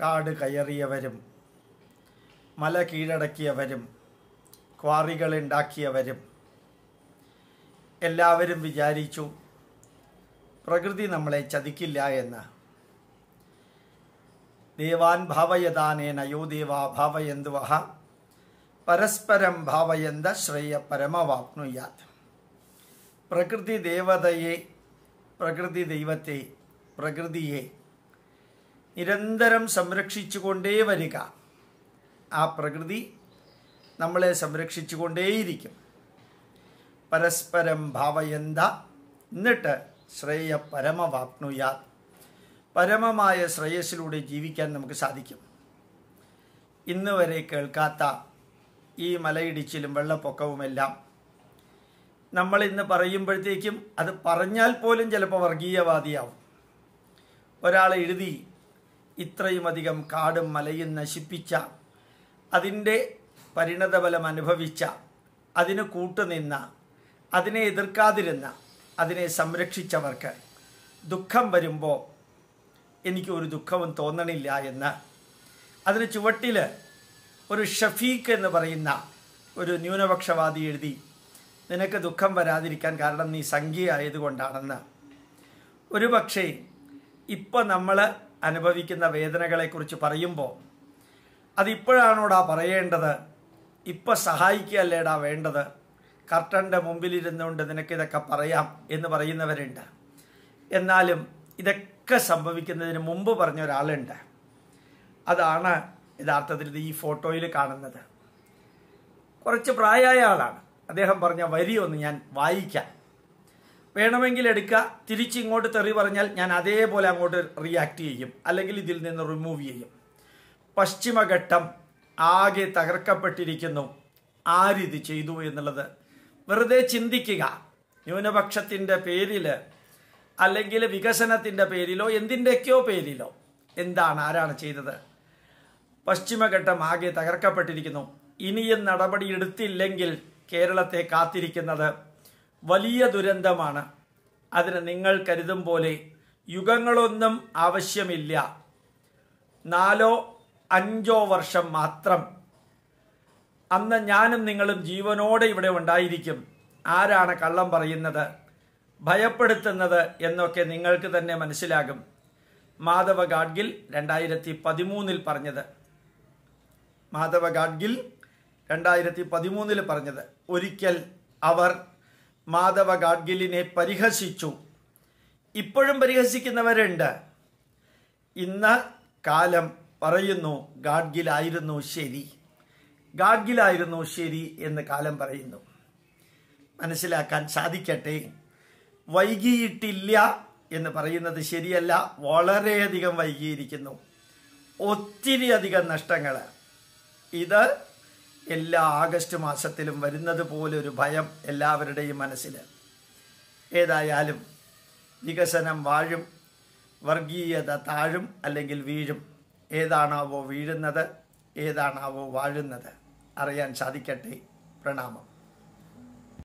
കാട് കയറിയവരും മല കീഴടക്കിയവരും ക്വാറികൾ ഉണ്ടാക്കിയവരും എല്ലാവരും വിചാരിച്ചു പ്രകൃതി നമ്മളെ ചതിക്കില്ല എന്ന് ദേവാൻ ഭാവയതാനേന യോ ദേവാ ഭാവയന്തുവഹ പരസ്പരം ഭാവയന്ത ശ്രേയ പരമവാപ്നുയാത് പ്രകൃതി ദേവതയെ പ്രകൃതി ദൈവത്തെ പ്രകൃതിയെ നിരന്തരം സംരക്ഷിച്ചുകൊണ്ടേ വരിക ആ പ്രകൃതി നമ്മളെ സംരക്ഷിച്ചുകൊണ്ടേയിരിക്കും പരസ്പരം ഭാവയന്ത എന്നിട്ട് ശ്രേയ പരമവാപ്നുയാ പരമമായ ശ്രേയസ്സിലൂടെ ജീവിക്കാൻ നമുക്ക് സാധിക്കും ഇന്ന് വരെ കേൾക്കാത്ത ഈ മലയിടിച്ചിലും വെള്ളപ്പൊക്കവുമെല്ലാം നമ്മൾ ഇന്ന് പറയുമ്പോഴത്തേക്കും അത് പറഞ്ഞാൽ പോലും ചിലപ്പോൾ വർഗീയവാദിയാവും ഒരാൾ എഴുതി ഇത്രയുമധികം കാടും മലയും നശിപ്പിച്ച അതിൻ്റെ പരിണതഫലം അനുഭവിച്ച അതിന് കൂട്ടുനിന്ന അതിനെ എതിർക്കാതിരുന്ന അതിനെ സംരക്ഷിച്ചവർക്ക് ദുഃഖം വരുമ്പോൾ എനിക്ക് ഒരു ദുഃഖവും തോന്നണില്ല എന്ന് അതിന് ചുവട്ടിൽ ഒരു ഷഫീഖ് എന്ന് പറയുന്ന ഒരു ന്യൂനപക്ഷവാദി എഴുതി നിനക്ക് ദുഃഖം വരാതിരിക്കാൻ കാരണം നീ സംഖ്യയായതുകൊണ്ടാണെന്ന് ഒരു പക്ഷേ ഇപ്പോൾ നമ്മൾ അനുഭവിക്കുന്ന വേദനകളെക്കുറിച്ച് പറയുമ്പോൾ അതിപ്പോഴാണോടാ പറയേണ്ടത് ഇപ്പം സഹായിക്കുകയല്ലേടാ വേണ്ടത് കർട്ടൻ്റെ മുമ്പിലിരുന്നുകൊണ്ട് നിനക്കിതൊക്കെ പറയാം എന്ന് പറയുന്നവരുണ്ട് എന്നാലും ഇതൊക്കെ സംഭവിക്കുന്നതിന് മുമ്പ് പറഞ്ഞ ഒരാളുണ്ട് അതാണ് യഥാർത്ഥത്തിൽ ഈ ഫോട്ടോയിൽ കാണുന്നത് കുറച്ച് പ്രായമായ ആളാണ് അദ്ദേഹം പറഞ്ഞ വരിയൊന്ന് ഞാൻ വായിക്കാം വേണമെങ്കിൽ എടുക്കുക ഇങ്ങോട്ട് തെറി പറഞ്ഞാൽ ഞാൻ അതേപോലെ അങ്ങോട്ട് റിയാക്ട് ചെയ്യും അല്ലെങ്കിൽ ഇതിൽ നിന്ന് റിമൂവ് ചെയ്യും പശ്ചിമഘട്ടം ആകെ തകർക്കപ്പെട്ടിരിക്കുന്നു ആരിത് ചെയ്തു എന്നുള്ളത് വെറുതെ ചിന്തിക്കുക ന്യൂനപക്ഷത്തിൻ്റെ പേരിൽ അല്ലെങ്കിൽ വികസനത്തിൻ്റെ പേരിലോ എന്തിൻ്റെയൊക്കെയോ പേരിലോ എന്താണ് ആരാണ് ചെയ്തത് പശ്ചിമഘട്ടം ആകെ തകർക്കപ്പെട്ടിരിക്കുന്നു ഇനിയും നടപടിയെടുത്തില്ലെങ്കിൽ കേരളത്തെ കാത്തിരിക്കുന്നത് വലിയ ദുരന്തമാണ് അതിന് നിങ്ങൾ കരുതും പോലെ യുഗങ്ങളൊന്നും ആവശ്യമില്ല നാലോ അഞ്ചോ വർഷം മാത്രം അന്ന് ഞാനും നിങ്ങളും ജീവനോടെ ഇവിടെ ഉണ്ടായിരിക്കും ആരാണ് കള്ളം പറയുന്നത് ഭയപ്പെടുത്തുന്നത് എന്നൊക്കെ നിങ്ങൾക്ക് തന്നെ മനസ്സിലാകും മാധവ ഗാഡ്ഗിൽ രണ്ടായിരത്തി പതിമൂന്നിൽ പറഞ്ഞത് മാധവ ഗാഡ്ഗിൽ രണ്ടായിരത്തി പതിമൂന്നിൽ പറഞ്ഞത് ഒരിക്കൽ അവർ മാധവ ഗാഡ്ഗിലിനെ പരിഹസിച്ചു ഇപ്പോഴും പരിഹസിക്കുന്നവരുണ്ട് ഇന്ന് കാലം പറയുന്നു ഗാഡ്ഗിലായിരുന്നു ശരി ഗാഡ്ഗിലായിരുന്നു ശരി എന്ന് കാലം പറയുന്നു മനസ്സിലാക്കാൻ സാധിക്കട്ടെ വൈകിയിട്ടില്ല എന്ന് പറയുന്നത് ശരിയല്ല വളരെയധികം വൈകിയിരിക്കുന്നു ഒത്തിരി അധികം നഷ്ടങ്ങൾ ഇത് എല്ലാ ആഗസ്റ്റ് മാസത്തിലും വരുന്നത് ഒരു ഭയം എല്ലാവരുടെയും മനസ്സിൽ ഏതായാലും വികസനം വാഴും വർഗീയത താഴും അല്ലെങ്കിൽ വീഴും ഏതാണാവോ വീഴുന്നത് ഏതാണാവോ വാഴുന്നത് അറിയാൻ സാധിക്കട്ടെ പ്രണാമം